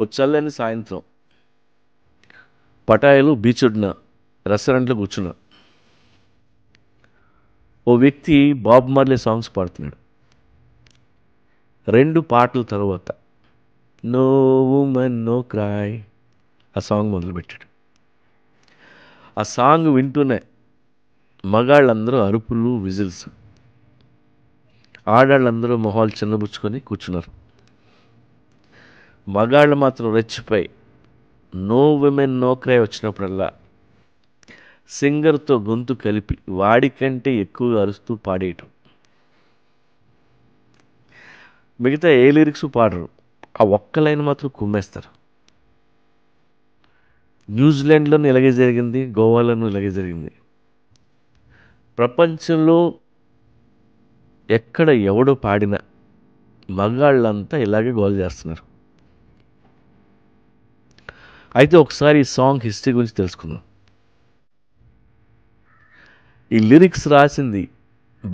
ఓ చల్లని సాయంత్రం పటాయిలు బీచ్ ఉన్న రెస్టారెంట్లో కూర్చున్నా ఓ వ్యక్తి బాబ్ మార్లే సాంగ్స్ పాడుతున్నాడు రెండు పాటల తర్వాత నో ఉమెన్ నో క్రాయ్ ఆ సాంగ్ మొదలుపెట్టాడు ఆ సాంగ్ వింటూనే మగాళ్ళందరూ అరుపులు విజిల్స్ ఆడాళ్ళందరూ మొహాలు చిన్నబుచ్చుకొని కూర్చున్నారు మగాళ్ళు మాత్రం రెచ్చిపోయి నో విమెన్ నో క్రై వచ్చినప్పుడల్లా సింగర్తో గొంతు కలిపి వాడికంటే ఎక్కువగా అరుస్తూ పాడేయటం మిగతా ఏ లిరిక్స్ పాడరు ఆ ఒక్క లైన్ మాత్రం కుమ్మేస్తారు న్యూజిలాండ్లోనూ ఇలాగే జరిగింది గోవాలోనూ ఇలాగే జరిగింది ప్రపంచంలో ఎక్కడ ఎవడో పాడినా మగాళ్ళంతా ఇలాగే గోల్ చేస్తున్నారు అయితే ఒకసారి ఈ సాంగ్ హిస్టరీ గురించి తెలుసుకుందాం ఈ లిరిక్స్ రాసింది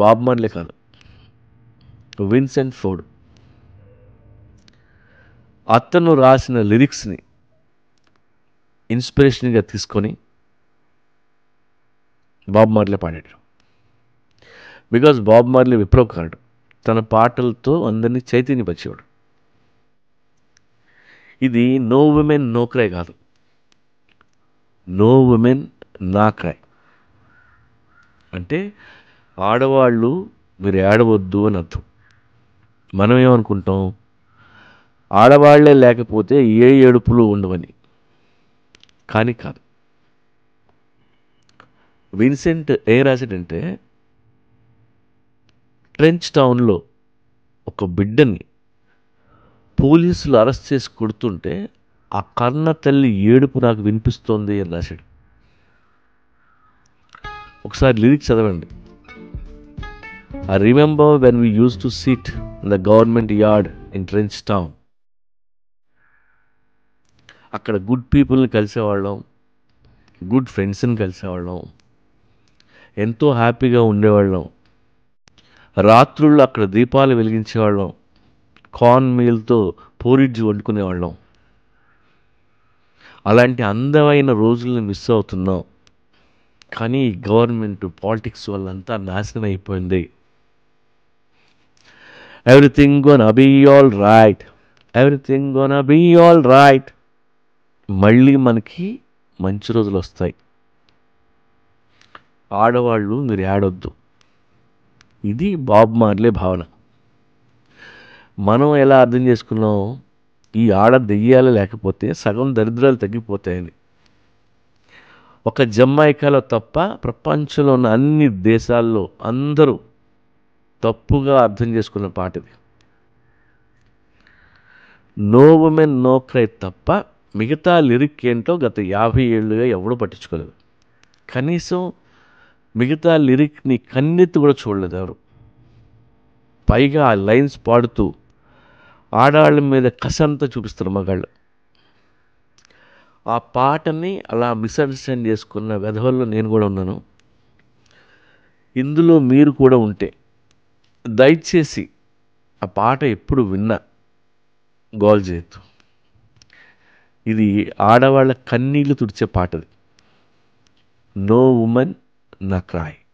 బాబ్ మర్లే కాదు విన్సెంట్ ఫోర్డ్ అతను రాసిన లిరిక్స్ని ఇన్స్పిరేషన్గా తీసుకొని బాబ్ మార్లే పాడాడు బికాజ్ బాబ్ మార్లే కాడు తన పాటలతో అందరినీ చైతన్యపరిచేవాడు ఇది నో ఉమెన్ నో క్రై కాదు నో ఉమెన్ నా క్రై అంటే ఆడవాళ్ళు మీరు ఏడవద్దు అని అర్థం మనం ఏమనుకుంటాం ఆడవాళ్లే లేకపోతే ఏ ఏడుపులు ఉండవని కానీ కాదు విన్సెంట్ ఏ రాసాడంటే ట్రెంచ్ టౌన్లో ఒక బిడ్డని పోలీసులు అరెస్ట్ చేసి కొడుతుంటే ఆ కన్న తల్లి ఏడుపు నాకు వినిపిస్తోంది అని రాశాడు ఒకసారి లిరిక్స్ చదవండి I remember when we use to sit in the government yard in Trench Town అక్కడ గుడ్ పీపుల్ని కలిసేవాళ్ళం గుడ్ ఫ్రెండ్స్ని కలిసేవాళ్ళం ఎంతో హ్యాపీగా ఉండేవాళ్ళం రాత్రుళ్ళు అక్కడ దీపాలు వెలిగించేవాళ్ళం కార్న్ మీల్తో పోరిడ్జ్ వండుకునేవాళ్ళం అలాంటి అందమైన రోజులను మిస్ అవుతున్నాం కానీ గవర్నమెంట్ పాలిటిక్స్ వాళ్ళంతా నాశనం అయిపోయింది everything gonna be all right everything gonna be all right మళ్ళీ మనకి మంచి రోజులు వస్తాయి ఆడవాళ్ళు మీరు ఆడొద్దు ఇది బాబు మార్లే భావన మనం ఎలా అర్థం చేసుకున్నాం ఈ ఆడ దెయ్యాలు లేకపోతే సగం దరిద్రాలు తగ్గిపోతాయని ఒక జమ్మాయికాలో తప్ప ప్రపంచంలో ఉన్న అన్ని దేశాల్లో అందరూ తప్పుగా అర్థం చేసుకున్న పాట ఇది నో ఉమెన్ నో క్రై తప్ప మిగతా లిరిక్ ఏంటో గత యాభై ఏళ్ళుగా ఎవడూ పట్టించుకోలేదు కనీసం మిగతా లిరిక్ని కన్నెత్తి కూడా చూడలేదు ఎవరు పైగా ఆ లైన్స్ పాడుతూ ఆడవాళ్ళ మీద కసంతా చూపిస్తారు మగాళ్ళు ఆ పాటని అలా మిస్అండర్స్టాండ్ చేసుకున్న వెధవల్లో నేను కూడా ఉన్నాను ఇందులో మీరు కూడా ఉంటే దయచేసి ఆ పాట ఎప్పుడు విన్నా గోల్ చేయొద్దు ఇది ఆడవాళ్ళ కన్నీళ్లు తుడిచే పాటది నో ఉమెన్ నా క్రాయ్